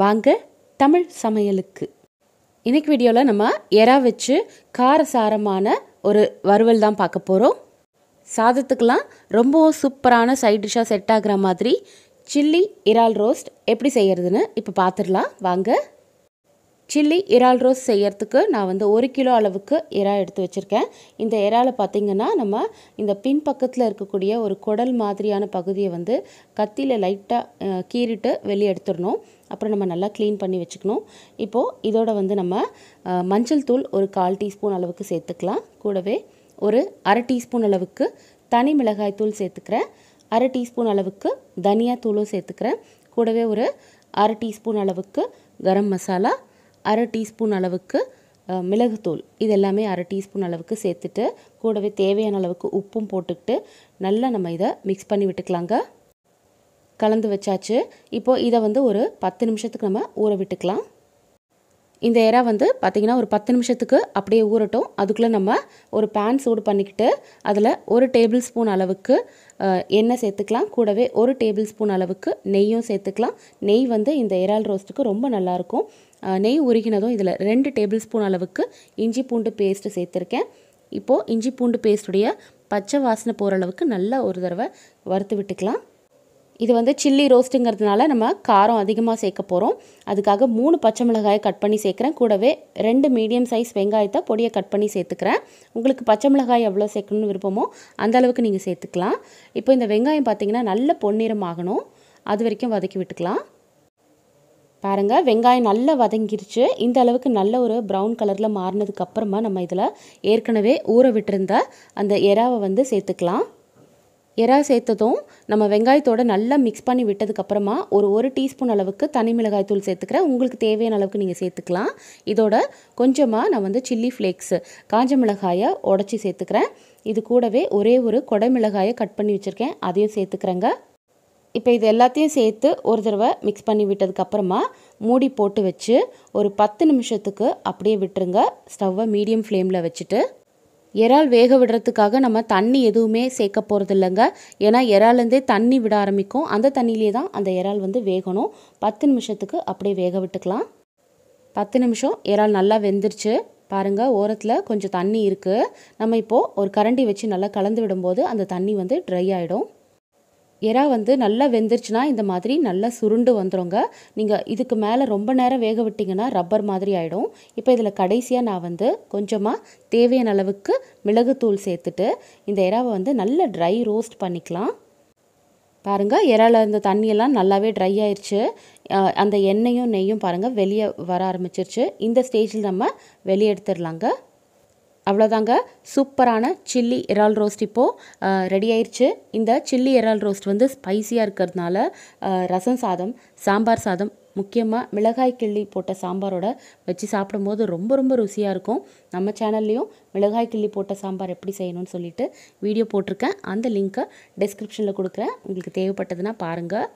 வாங்க தமிழ் சமையலுக்கு இன்னைக்கு வீடியோவில் நம்ம எறா வச்சு காரசாரமான ஒரு வறுவல் தான் பார்க்க போகிறோம் சாதத்துக்கெலாம் ரொம்பவும் சூப்பரான சைட் டிஷ்ஷாக செட் ஆகிற மாதிரி சில்லி இறால் ரோஸ்ட் எப்படி செய்கிறதுன்னு இப்போ பார்த்துடலாம் வாங்க சில்லி இறால் ரோஸ் செய்கிறதுக்கு நான் வந்து ஒரு கிலோ அளவுக்கு இறால் எடுத்து வச்சுருக்கேன் இந்த இறாலை பார்த்திங்கன்னா நம்ம இந்த பின் பக்கத்தில் இருக்கக்கூடிய ஒரு குடல் மாதிரியான பகுதியை வந்து கத்தியில் லைட்டாக கீறிட்டு வெளியே எடுத்துடணும் அப்புறம் நம்ம நல்லா க்ளீன் பண்ணி வச்சுக்கணும் இப்போது இதோட வந்து நம்ம மஞ்சள் தூள் ஒரு கால் டீஸ்பூன் அளவுக்கு சேர்த்துக்கலாம் கூடவே ஒரு அரை டீஸ்பூன் அளவுக்கு தனி மிளகாய் தூள் சேர்த்துக்கிறேன் அரை டீஸ்பூன் அளவுக்கு தனியா தூளும் சேர்த்துக்கிறேன் கூடவே ஒரு அரை டீஸ்பூன் அளவுக்கு கரம் மசாலா அரை டீஸ்பூன் அளவுக்கு மிளகுத்தூள் இது எல்லாமே அரை டீஸ்பூன் அளவுக்கு சேர்த்துட்டு கூடவே தேவையான அளவுக்கு உப்பும் போட்டுக்கிட்டு நல்லா நம்ம இதை மிக்ஸ் பண்ணி விட்டுக்கலாங்க கலந்து வச்சாச்சு இப்போது இதை வந்து ஒரு பத்து நிமிஷத்துக்கு நம்ம ஊற விட்டுக்கலாம் இந்த எறா வந்து பார்த்திங்கன்னா ஒரு பத்து நிமிஷத்துக்கு அப்படியே ஊறட்டும் அதுக்குள்ளே நம்ம ஒரு பேன் சூடு பண்ணிக்கிட்டு அதில் ஒரு டேபிள் ஸ்பூன் அளவுக்கு எண்ணெய் சேர்த்துக்கலாம் கூடவே ஒரு டேபிள் ஸ்பூன் அளவுக்கு நெய்யும் சேர்த்துக்கலாம் நெய் வந்து இந்த இறால் ரோஸ்ட்டுக்கு ரொம்ப நல்லாயிருக்கும் நெய் உருகினதும் இதில் ரெண்டு டேபிள் ஸ்பூன் அளவுக்கு இஞ்சி பூண்டு பேஸ்ட்டு சேர்த்துருக்கேன் இப்போது இஞ்சி பூண்டு பேஸ்ட்டுடைய பச்சை வாசனை போகிற அளவுக்கு நல்லா ஒரு தடவை வறுத்து விட்டுக்கலாம் இது வந்து சில்லி ரோஸ்ட்டுங்கிறதுனால நம்ம காரம் அதிகமாக சேர்க்க போகிறோம் அதுக்காக மூணு பச்சை மிளகாயை கட் பண்ணி சேர்க்குறேன் கூடவே ரெண்டு மீடியம் சைஸ் வெங்காயத்தை பொடியை கட் பண்ணி சேர்த்துக்கிறேன் உங்களுக்கு பச்சை மிளகாய் எவ்வளோ சேர்க்கணும்னு விருப்பமோ அந்த அளவுக்கு நீங்கள் சேர்த்துக்கலாம் இப்போ இந்த வெங்காயம் பார்த்திங்கன்னா நல்ல பொன்னிறம் ஆகணும் அது வரைக்கும் வதக்கி விட்டுக்கலாம் பாருங்கள் வெங்காயம் நல்லா வதங்கிருச்சு இந்த அளவுக்கு நல்ல ஒரு ப்ரௌன் கலரில் மாறினதுக்கப்புறமா நம்ம இதில் ஏற்கனவே ஊற விட்டுருந்த அந்த எறாவை வந்து சேர்த்துக்கலாம் எறா சேர்த்ததும் நம்ம வெங்காயத்தோடு நல்லா மிக்ஸ் பண்ணி விட்டதுக்கப்புறமா ஒரு ஒரு டீஸ்பூன் அளவுக்கு தனி மிளகாய் தூள் சேர்த்துக்கிறேன் உங்களுக்கு தேவையான அளவுக்கு நீங்கள் சேர்த்துக்கலாம் இதோட கொஞ்சமாக நான் வந்து சில்லி ஃப்ளேக்ஸ் காஞ்ச மிளகாயை உடச்சி சேர்த்துக்கிறேன் இது கூடவே ஒரே ஒரு கொடை மிளகாயை கட் பண்ணி வச்சுருக்கேன் அதையும் சேர்த்துக்கிறேங்க இப்போ இது எல்லாத்தையும் சேர்த்து ஒரு தடவை மிக்ஸ் பண்ணி விட்டதுக்கப்புறமா மூடி போட்டு வச்சு ஒரு பத்து நிமிஷத்துக்கு அப்படியே விட்டுருங்க ஸ்டவ்வை மீடியம் ஃப்ளேமில் வச்சுட்டு இறால் வேக விடுறதுக்காக நம்ம தண்ணி எதுவுமே சேர்க்க போகிறது இல்லைங்க ஏன்னா இறாலேருந்தே தண்ணி விட ஆரம்பிக்கும் அந்த தண்ணியிலே தான் அந்த இறால் வந்து வேகணும் பத்து நிமிஷத்துக்கு அப்படியே வேக விட்டுக்கலாம் பத்து நிமிஷம் இறால் நல்லா வெந்துருச்சு பாருங்கள் ஓரத்தில் கொஞ்சம் தண்ணி இருக்குது நம்ம இப்போது ஒரு கரண்டி வச்சு நல்லா கலந்து விடும்போது அந்த தண்ணி வந்து ட்ரை ஆகிடும் எறா வந்து நல்லா வெந்துருச்சுன்னா இந்த மாதிரி நல்லா சுருண்டு வந்துடுங்க நீங்கள் இதுக்கு மேலே ரொம்ப நேரம் வேக விட்டிங்கன்னா ரப்பர் மாதிரி ஆகிடும் இப்போ இதில் கடைசியாக நான் வந்து கொஞ்சமாக தேவையான அளவுக்கு மிளகுத்தூள் சேர்த்துட்டு இந்த எறாவை வந்து நல்லா ட்ரை ரோஸ்ட் பண்ணிக்கலாம் பாருங்கள் இறால இருந்த தண்ணியெல்லாம் நல்லாவே ட்ரை ஆயிடுச்சு அந்த எண்ணெயும் நெய்யும் பாருங்கள் வெளியே வர ஆரம்பிச்சிருச்சு இந்த ஸ்டேஜில் நம்ம வெளியே எடுத்துடலாங்க அவ்வளோதாங்க சூப்பரான சில்லி இறால் ரோஸ்ட் இப்போது ரெடி ஆயிடுச்சு இந்த சில்லி இறால் ரோஸ்ட் வந்து ஸ்பைஸியாக இருக்கிறதுனால ரசம் சாதம் சாம்பார் சாதம் முக்கியமாக மிளகாய் கிள்ளி போட்ட சாம்பாரோட வச்சு சாப்பிடும்போது ரொம்ப ரொம்ப ருசியாக இருக்கும் நம்ம சேனல்லையும் மிளகாய் கிள்ளி போட்ட சாம்பார் எப்படி செய்யணும்னு சொல்லிட்டு வீடியோ போட்டிருக்கேன் அந்த லிங்க்கை டெஸ்கிரிப்ஷனில் கொடுக்குறேன் உங்களுக்கு தேவைப்பட்டதுன்னா பாருங்கள்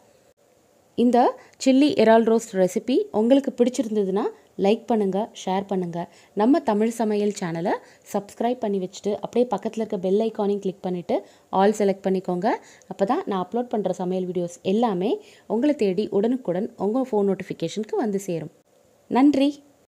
இந்த சில்லி இறால் ரோஸ்ட் ரெசிபி உங்களுக்கு பிடிச்சிருந்ததுன்னா லைக் பண்ணுங்கள் ஷேர் பண்ணுங்கள் நம்ம தமிழ் சமையல் சேனலை சப்ஸ்கிரைப் பண்ணி வச்சுட்டு அப்படியே பக்கத்தில் இருக்க பெல் ஐக்கானையும் கிளிக் பண்ணிவிட்டு ஆல் செலக்ட் பண்ணிக்கோங்க அப்போ தான் நான் அப்லோட் பண்ணுற சமையல் வீடியோஸ் எல்லாமே உங்களை தேடி உடனுக்குடன் உங்கள் ஃபோன் நோட்டிஃபிகேஷனுக்கு வந்து சேரும் நன்றி